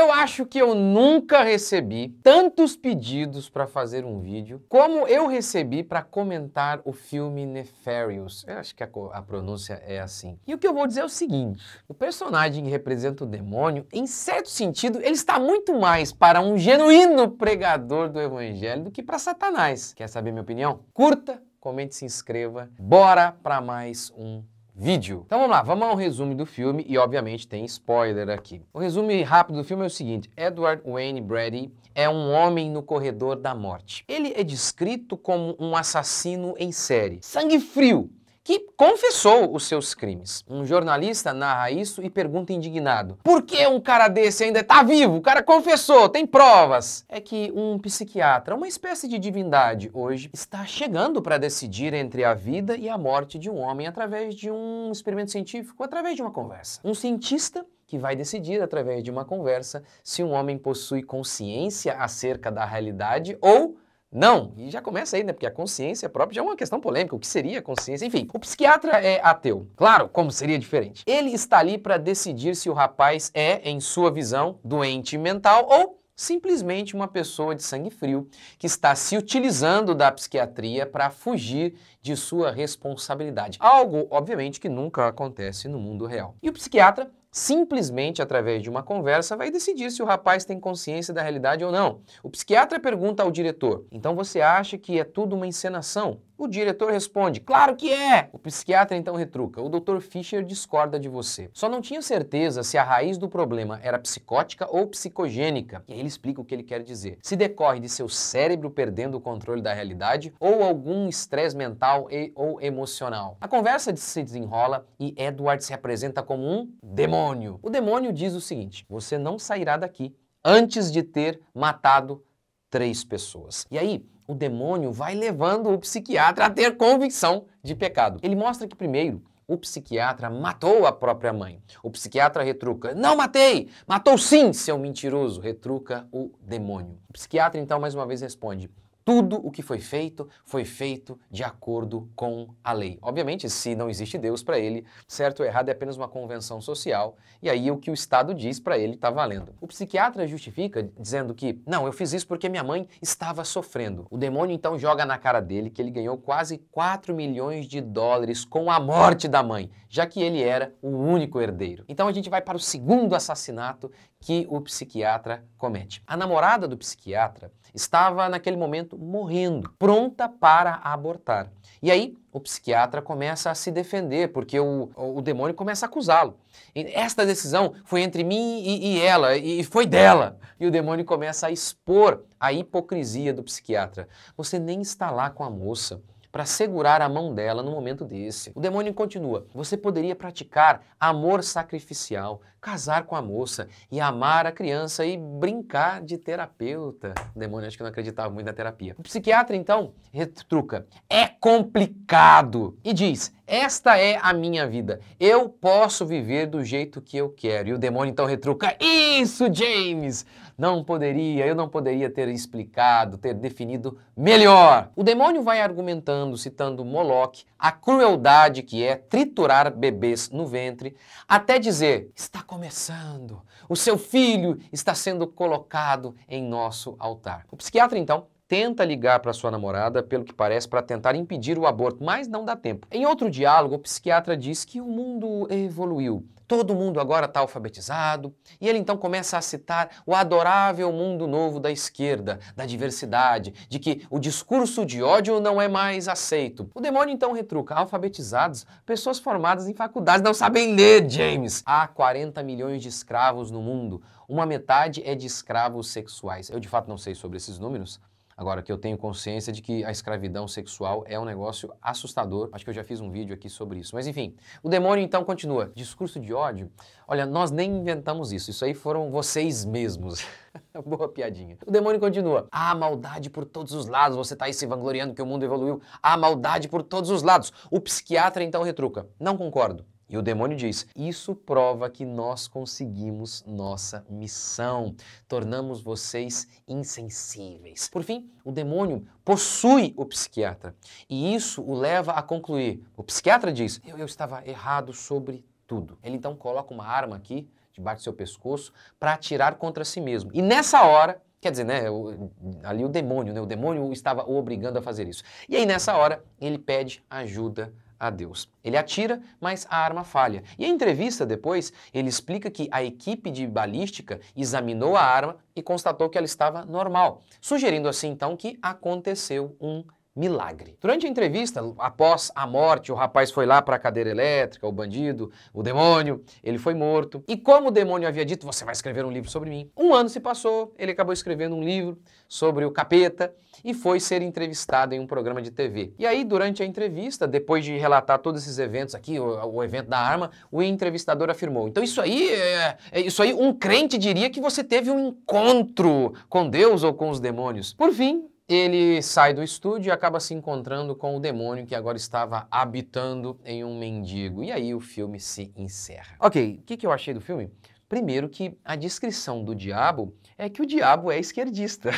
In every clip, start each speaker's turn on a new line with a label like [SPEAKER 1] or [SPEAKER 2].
[SPEAKER 1] Eu acho que eu nunca recebi tantos pedidos para fazer um vídeo como eu recebi para comentar o filme Nefarious. Eu acho que a, a, pronúncia é assim. E o que eu vou dizer é o seguinte: o personagem que representa o demônio, em certo sentido, ele está muito mais para um genuíno pregador do evangelho do que para Satanás. Quer saber minha opinião? Curta, comente, se inscreva. Bora para mais um vídeo. Então vamos lá, vamos ao resumo do filme e obviamente tem spoiler aqui. O resumo rápido do filme é o seguinte, Edward Wayne Brady é um homem no corredor da morte. Ele é descrito como um assassino em série, sangue frio, que confessou os seus crimes. Um jornalista narra isso e pergunta indignado: por que um cara desse ainda está vivo? O cara confessou, tem provas. É que um psiquiatra, uma espécie de divindade hoje, está chegando para decidir entre a vida e a morte de um homem através de um experimento científico, através de uma conversa. Um cientista que vai decidir através de uma conversa se um homem possui consciência acerca da realidade ou não, e já começa aí, né? Porque a consciência própria já é uma questão polêmica. O que seria a consciência? Enfim, o psiquiatra é ateu. Claro, como seria diferente? Ele está ali para decidir se o rapaz é, em sua visão, doente mental ou simplesmente uma pessoa de sangue frio que está se utilizando da psiquiatria para fugir de sua responsabilidade. Algo, obviamente, que nunca acontece no mundo real. E o psiquiatra simplesmente através de uma conversa, vai decidir se o rapaz tem consciência da realidade ou não. O psiquiatra pergunta ao diretor: então você acha que é tudo uma encenação? O diretor responde: Claro que é! O psiquiatra então retruca: O Dr. Fischer discorda de você. Só não tinha certeza se a raiz do problema era psicótica ou psicogênica. E aí ele explica o que ele quer dizer. Se decorre de seu cérebro perdendo o controle da realidade ou algum estresse mental e, ou emocional. A conversa se desenrola e Edward se apresenta como um demônio. O demônio diz o seguinte: Você não sairá daqui antes de ter matado três pessoas. E aí, o demônio vai levando o psiquiatra a ter convicção de pecado. Ele mostra que, primeiro, o psiquiatra matou a própria mãe. O psiquiatra retruca: Não matei! Matou sim, seu mentiroso! Retruca o demônio. O psiquiatra, então, mais uma vez responde: tudo o que foi feito foi feito de acordo com a lei. Obviamente, se não existe Deus para ele, certo ou errado é apenas uma convenção social, e aí o que o Estado diz para ele está valendo. O psiquiatra justifica dizendo que, não, eu fiz isso porque minha mãe estava sofrendo. O demônio então joga na cara dele que ele ganhou quase 4 milhões de dólares com a morte da mãe, já que ele era o único herdeiro. Então a gente vai para o segundo assassinato que o psiquiatra comete. A namorada do psiquiatra estava naquele momento morrendo, pronta para abortar. E aí o psiquiatra começa a se defender, porque o, o demônio começa a acusá-lo. Esta decisão foi entre mim e, e ela, e foi dela. E o demônio começa a expor a hipocrisia do psiquiatra. Você nem está lá com a moça para segurar a mão dela no momento desse. O demônio continua: você poderia praticar amor sacrificial, casar com a moça e amar a criança e brincar de terapeuta. Demônio, acho que não acreditava muito na terapia. O psiquiatra, então, retruca: é complicado! E diz: esta é a minha vida. Eu posso viver do jeito que eu quero. E o demônio então retruca: Isso, James! Não poderia, eu não poderia ter explicado, ter definido melhor. O demônio vai argumentando, citando Moloch, a crueldade que é triturar bebês no ventre, até dizer: está começando. O seu filho está sendo colocado em nosso altar. O psiquiatra, então, tenta ligar para sua namorada, pelo que parece, para tentar impedir o aborto, mas não dá tempo. Em outro diálogo, o psiquiatra diz que o mundo evoluiu. Todo mundo agora está alfabetizado, e ele então começa a citar o adorável mundo novo da esquerda, da diversidade, de que o discurso de ódio não é mais aceito. O demônio então retruca: alfabetizados, pessoas formadas em faculdades não sabem ler, James. Há 40 milhões de escravos no mundo. Uma metade é de escravos sexuais. Eu de fato não sei sobre esses números, Agora, que eu tenho consciência de que a escravidão sexual é um negócio assustador. Acho que eu já fiz um vídeo aqui sobre isso. Mas enfim, o demônio então continua. Discurso de ódio. Olha, nós nem inventamos isso. Isso aí foram vocês mesmos. Boa piadinha. O demônio continua. Há maldade por todos os lados. Você está aí se vangloriando que o mundo evoluiu. Há maldade por todos os lados. O psiquiatra então retruca. Não concordo. E o demônio diz: Isso prova que nós conseguimos nossa missão, tornamos vocês insensíveis. Por fim, o demônio possui o psiquiatra e isso o leva a concluir. O psiquiatra diz: Eu, eu estava errado sobre tudo. Ele então coloca uma arma aqui debaixo do seu pescoço para atirar contra si mesmo. E nessa hora, Quer dizer, né, o, ali o demônio, né, o demônio estava o obrigando a fazer isso. E aí, nessa hora, ele pede ajuda a Deus. Ele atira, mas a arma falha. E em entrevista depois, ele explica que a equipe de balística examinou a arma e constatou que ela estava normal, sugerindo assim então que aconteceu um milagre. Durante a entrevista, após a morte, o rapaz foi lá para a cadeira elétrica, o bandido, o demônio, ele foi morto. E como o demônio havia dito, você vai escrever um livro sobre mim. Um ano se passou, ele acabou escrevendo um livro sobre o capeta e foi ser entrevistado em um programa de TV. E aí, durante a entrevista, depois de relatar todos esses eventos aqui, o, o evento da arma, o entrevistador afirmou: "Então isso aí, é, é, é isso aí um crente diria que você teve um encontro com Deus ou com os demônios". Por fim, ele sai do estúdio e acaba se encontrando com o demônio que agora estava habitando em um mendigo. E aí o filme se encerra. Ok, o que, que eu achei do filme? Primeiro que a descrição do diabo é que o diabo é esquerdista.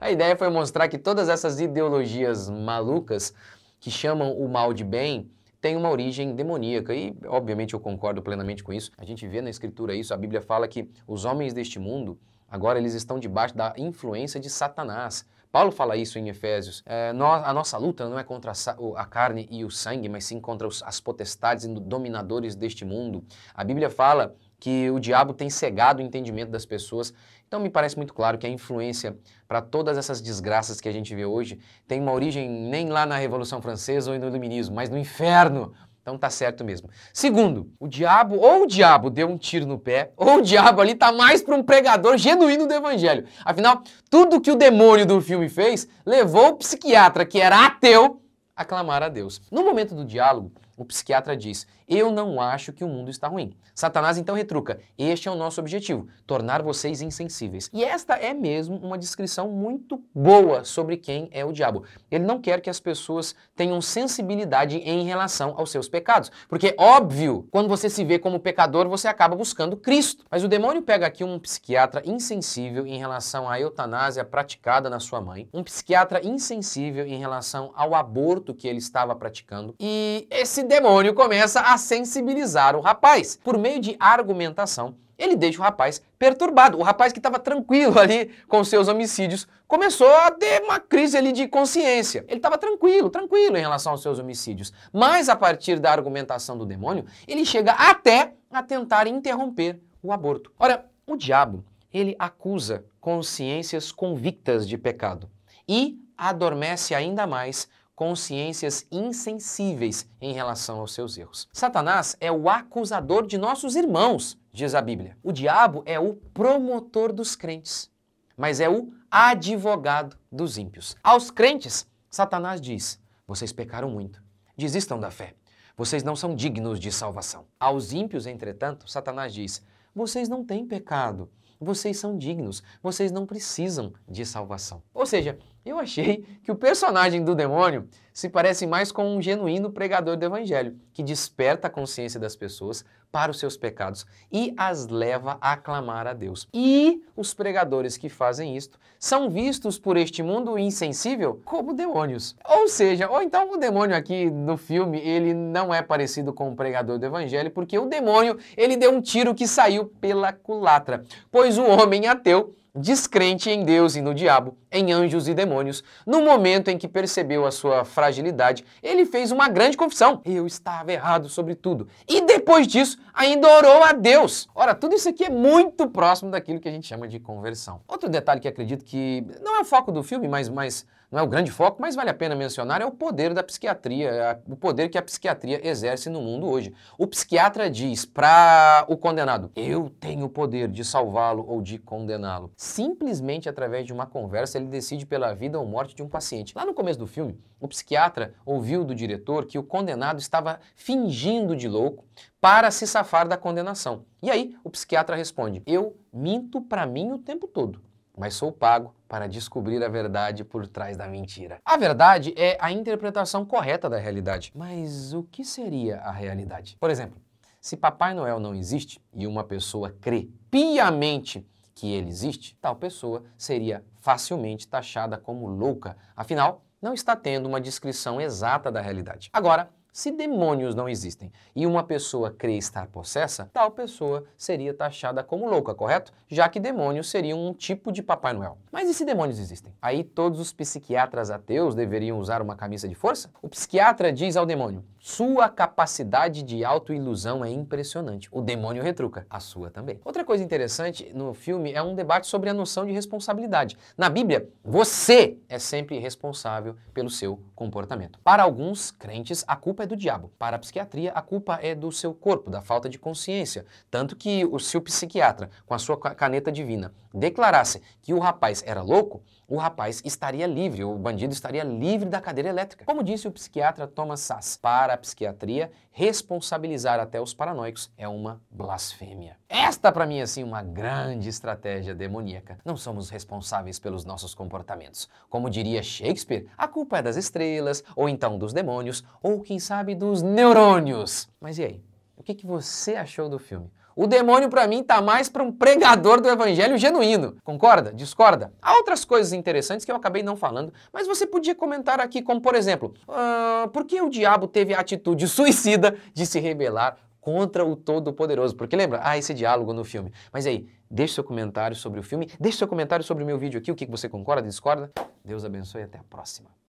[SPEAKER 1] a ideia foi mostrar que todas essas ideologias malucas que chamam o mal de bem têm uma origem demoníaca e, obviamente, eu concordo plenamente com isso. A gente vê na escritura isso, a Bíblia fala que os homens deste mundo Agora eles estão debaixo da influência de Satanás. Paulo fala isso em Efésios. É, nós, a nossa luta não é contra a carne e o sangue, mas sim contra os, as potestades e dominadores deste mundo. A Bíblia fala que o diabo tem cegado o entendimento das pessoas. Então me parece muito claro que a influência para todas essas desgraças que a gente vê hoje tem uma origem nem lá na Revolução Francesa ou no Iluminismo, mas no inferno, então tá certo mesmo. Segundo, o diabo, ou o diabo deu um tiro no pé, ou o diabo ali tá mais para um pregador genuíno do evangelho. Afinal, tudo que o demônio do filme fez levou o psiquiatra, que era ateu, a clamar a Deus. No momento do diálogo, o psiquiatra diz: eu não acho que o mundo está ruim. Satanás então retruca: Este é o nosso objetivo, tornar vocês insensíveis. E esta é mesmo uma descrição muito boa sobre quem é o diabo. Ele não quer que as pessoas tenham sensibilidade em relação aos seus pecados. Porque óbvio, quando você se vê como pecador, você acaba buscando Cristo. Mas o demônio pega aqui um psiquiatra insensível em relação à eutanásia praticada na sua mãe, um psiquiatra insensível em relação ao aborto que ele estava praticando, e esse demônio começa a a sensibilizar o rapaz. Por meio de argumentação, ele deixa o rapaz perturbado. O rapaz que estava tranquilo ali com seus homicídios começou a ter uma crise ali de consciência. Ele estava tranquilo, tranquilo em relação aos seus homicídios. Mas a partir da argumentação do demônio, ele chega até a tentar interromper o aborto. Ora, o diabo, ele acusa consciências convictas de pecado e adormece ainda mais consciências insensíveis em relação aos seus erros. Satanás é o acusador de nossos irmãos, diz a Bíblia. O diabo é o promotor dos crentes, mas é o advogado dos ímpios. Aos crentes, Satanás diz: vocês pecaram muito, desistam da fé, vocês não são dignos de salvação. Aos ímpios, entretanto, Satanás diz: vocês não têm pecado, vocês são dignos, vocês não precisam de salvação. Ou seja, eu achei que o personagem do demônio se parece mais com um genuíno pregador do evangelho, que desperta a consciência das pessoas para os seus pecados e as leva a clamar a Deus. E os pregadores que fazem isto são vistos por este mundo insensível como demônios. Ou seja, ou então o demônio aqui no filme, ele não é parecido com o pregador do evangelho, porque o demônio, ele deu um tiro que saiu pela culatra, pois o homem ateu descrente em Deus e no diabo, em anjos e demônios. No momento em que percebeu a sua fragilidade, ele fez uma grande confissão: Eu estava errado sobre tudo. E depois disso, ainda orou a Deus. Ora, tudo isso aqui é muito próximo daquilo que a gente chama de conversão. Outro detalhe que acredito que não é o foco do filme, mas, mas não é o grande foco, mas vale a pena mencionar, é o poder da psiquiatria, o poder que a psiquiatria exerce no mundo hoje. O psiquiatra diz para o condenado: Eu tenho o poder de salvá-lo ou de condená-lo simplesmente através de uma conversa, ele decide pela vida ou morte de um paciente. Lá no começo do filme, o psiquiatra ouviu do diretor que o condenado estava fingindo de louco para se safar da condenação. E aí, o psiquiatra responde: Eu minto para mim o tempo todo, mas sou pago para descobrir a verdade por trás da mentira. A verdade é a interpretação correta da realidade. Mas o que seria a realidade? Por exemplo, se Papai Noel não existe e uma pessoa crê piamente que ele existe, tal pessoa seria facilmente taxada como louca. Afinal, não está tendo uma descrição exata da realidade. Agora, se demônios não existem e uma pessoa crê estar possessa, tal pessoa seria taxada como louca, correto? Já que demônios seriam um tipo de Papai Noel. Mas e se demônios existem? Aí todos os psiquiatras ateus deveriam usar uma camisa de força? O psiquiatra diz ao demônio: sua capacidade de autoilusão é impressionante. O demônio retruca, a sua também. Outra coisa interessante no filme é um debate sobre a noção de responsabilidade. Na Bíblia, você é sempre responsável pelo seu comportamento. Para alguns crentes, a culpa é é do diabo. Para a psiquiatria, a culpa é do seu corpo, da falta de consciência. Tanto que o, se o psiquiatra, com a sua caneta divina, declarasse que o rapaz era louco, o rapaz estaria livre, o bandido estaria livre da cadeira elétrica. Como disse o psiquiatra Thomas Sass, para a psiquiatria, responsabilizar até os paranoicos é uma blasfêmia. Esta, para mim, é sim uma grande estratégia demoníaca. Não somos responsáveis pelos nossos comportamentos. Como diria Shakespeare, a culpa é das estrelas, ou então dos demônios, ou quem sabe dos neurônios. Mas e aí? O que, que você achou do filme? O demônio, para mim, tá mais para um pregador do evangelho genuíno. Concorda? Discorda? Há outras coisas interessantes que eu acabei não falando, mas você podia comentar aqui, como por exemplo, uh, por que o diabo teve a atitude suicida de se rebelar contra o Todo-Poderoso. Porque lembra? Ah, esse diálogo no filme. Mas aí, deixe seu comentário sobre o filme, deixe seu comentário sobre o meu vídeo aqui, o que você concorda, discorda. Deus abençoe e até a próxima.